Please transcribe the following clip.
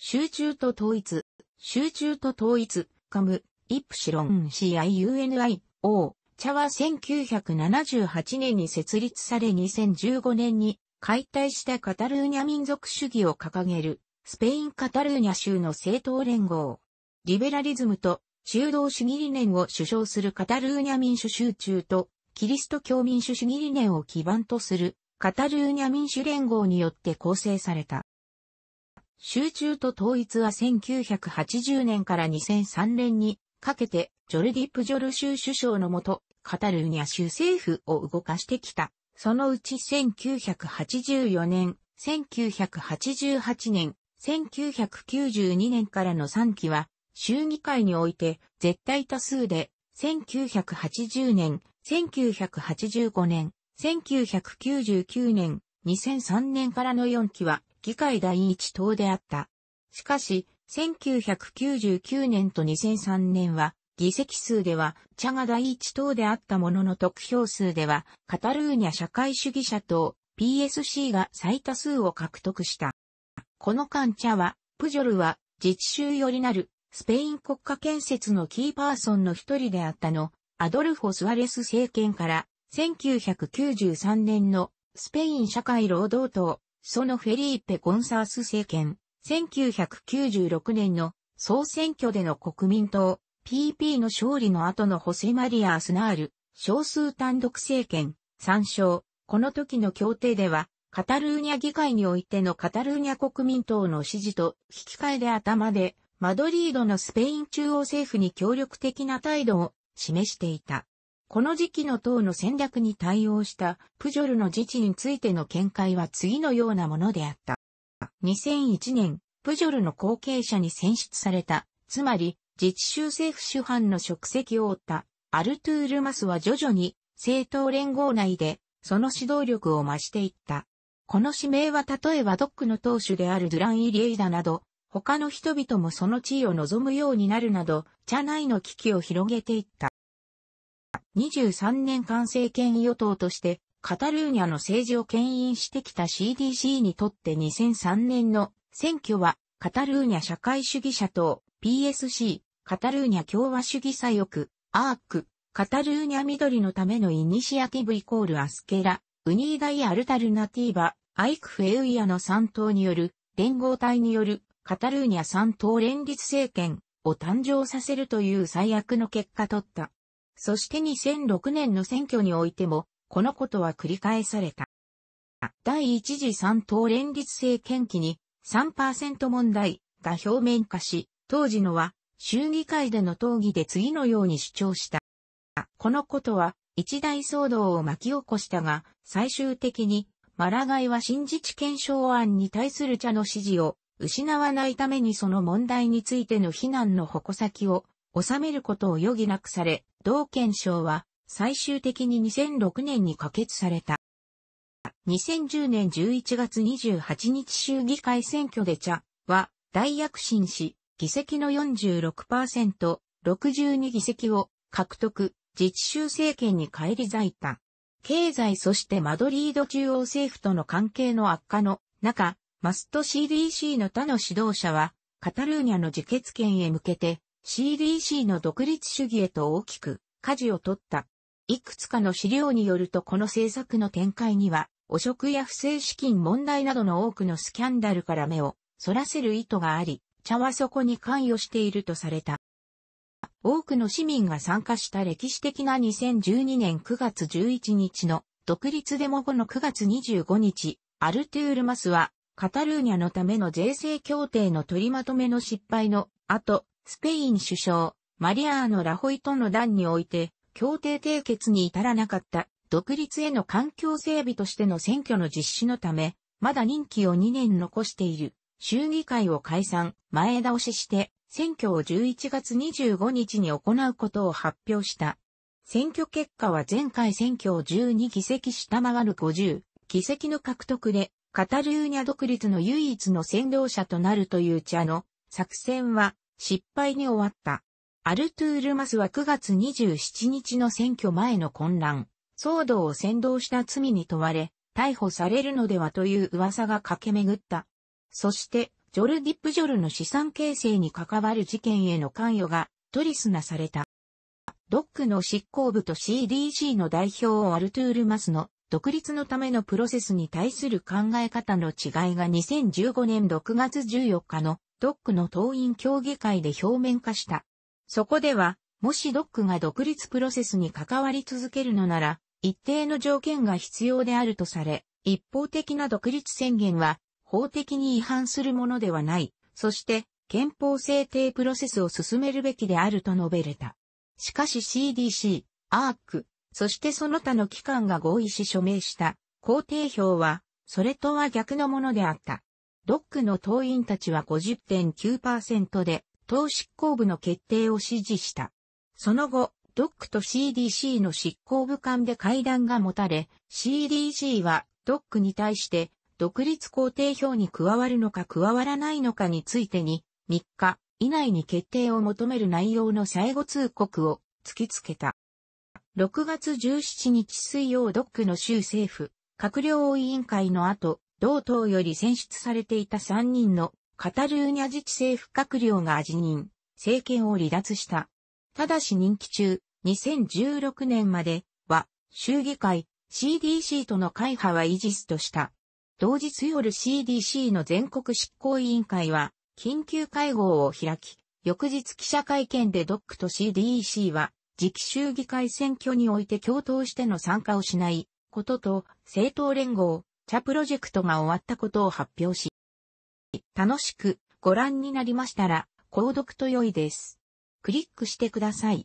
集中と統一、集中と統一、カム、イプシロン CIUNI、O、茶は1978年に設立され2015年に解体したカタルーニャ民族主義を掲げる、スペイン・カタルーニャ州の政党連合。リベラリズムと中道主義理念を主張するカタルーニャ民主集中と、キリスト教民主主義理念を基盤とするカタルーニャ民主連合によって構成された。集中と統一は1980年から2003年にかけてジョルディ・プジョル州首相のもと、カタルーニャ州政府を動かしてきた。そのうち1984年、1988年、1992年からの3期は、州議会において絶対多数で、1980年、1985年、1999年、2003年からの4期は、議会第一党であった。しかし、1999年と2003年は、議席数では、チャが第一党であったものの得票数では、カタルーニャ社会主義者党、PSC が最多数を獲得した。この間チャは、プジョルは、自治州よりなる、スペイン国家建設のキーパーソンの一人であったの、アドルフォ・スアレス政権から、1993年のスペイン社会労働党そのフェリーペ・ゴンサース政権、1996年の総選挙での国民党、PP の勝利の後のホセ・マリア・アスナール、少数単独政権、参照。この時の協定では、カタルーニャ議会においてのカタルーニャ国民党の支持と引き換えで頭で、マドリードのスペイン中央政府に協力的な態度を示していた。この時期の党の戦略に対応したプジョルの自治についての見解は次のようなものであった。2001年、プジョルの後継者に選出された、つまり自治州政府主犯の職責を負ったアルトゥールマスは徐々に政党連合内でその指導力を増していった。この指名は例えばドックの党首であるドゥラン・イリエイダなど、他の人々もその地位を望むようになるなど、茶内の危機を広げていった。23年間政権与党として、カタルーニャの政治を牽引してきた CDC にとって2003年の選挙は、カタルーニャ社会主義者党、PSC、カタルーニャ共和主義左翼、アーク、カタルーニャ緑のためのイニシアティブイコールアスケラ、ウニーダイアルタルナティーバ、アイクフェウイアの3党による、連合体による、カタルーニャ3党連立政権を誕生させるという最悪の結果取った。そして2006年の選挙においても、このことは繰り返された。第一次三党連立政権期に3%問題が表面化し、当時のは衆議会での討議で次のように主張した。このことは一大騒動を巻き起こしたが、最終的にマラガイは新自治憲章案に対する茶の支持を失わないためにその問題についての非難の矛先を収めることを余儀なくされ、同憲章は最終的に2006年に可決された。2010年11月28日衆議会選挙で茶は大躍進し、議席の46%、62議席を獲得、自治州政権に返り咲いた。経済そしてマドリード中央政府との関係の悪化の中、マスト CDC の他の指導者は、カタルーニャの自決権へ向けて、CDC の独立主義へと大きく舵を取った。いくつかの資料によるとこの政策の展開には、汚職や不正資金問題などの多くのスキャンダルから目を反らせる意図があり、茶はそこに関与しているとされた。多くの市民が参加した歴史的な2012年9月11日の独立デモ後の9月25日、アルトゥールマスはカタルーニャのための税制協定の取りまとめの失敗の後、スペイン首相、マリアーノ・ラホイとの段において、協定締結に至らなかった独立への環境整備としての選挙の実施のため、まだ任期を2年残している衆議会を解散、前倒しして選挙を11月25日に行うことを発表した。選挙結果は前回選挙を12議席下回る50議席の獲得で、カタルーニャ独立の唯一の先導者となるという茶の作戦は失敗に終わった。アルトゥールマスは9月27日の選挙前の混乱、騒動を扇動した罪に問われ、逮捕されるのではという噂が駆け巡った。そして、ジョルディ・ップジョルの資産形成に関わる事件への関与が取りすなされた。ドックの執行部と CDC の代表をアルトゥールマスの独立のためのプロセスに対する考え方の違いが2015年6月14日のドックの党員協議会で表面化した。そこでは、もしドックが独立プロセスに関わり続けるのなら、一定の条件が必要であるとされ、一方的な独立宣言は法的に違反するものではない。そして、憲法制定プロセスを進めるべきであると述べれた。しかし CDC、ARC、そしてその他の機関が合意し署名した、工程表は、それとは逆のものであった。ックの党員たちは50.9%で、党執行部の決定を支持した。その後、ドックと CDC の執行部間で会談が持たれ、CDC はドックに対して独立工程表に加わるのか加わらないのかについてに、3日以内に決定を求める内容の最後通告を突きつけた。6月17日水曜ドックの州政府、閣僚委員会の後、同党より選出されていた3人のカタルーニャ自治政府閣僚が辞任、政権を離脱した。ただし任期中、2016年までは、衆議会、CDC との会派は維持すとした。同日夜 CDC の全国執行委員会は、緊急会合を開き、翌日記者会見でドックと CDC は、次期衆議会選挙において共闘しての参加をしないことと、政党連合、チャプロジェクトが終わったことを発表し、楽しくご覧になりましたら、購読と良いです。クリックしてください。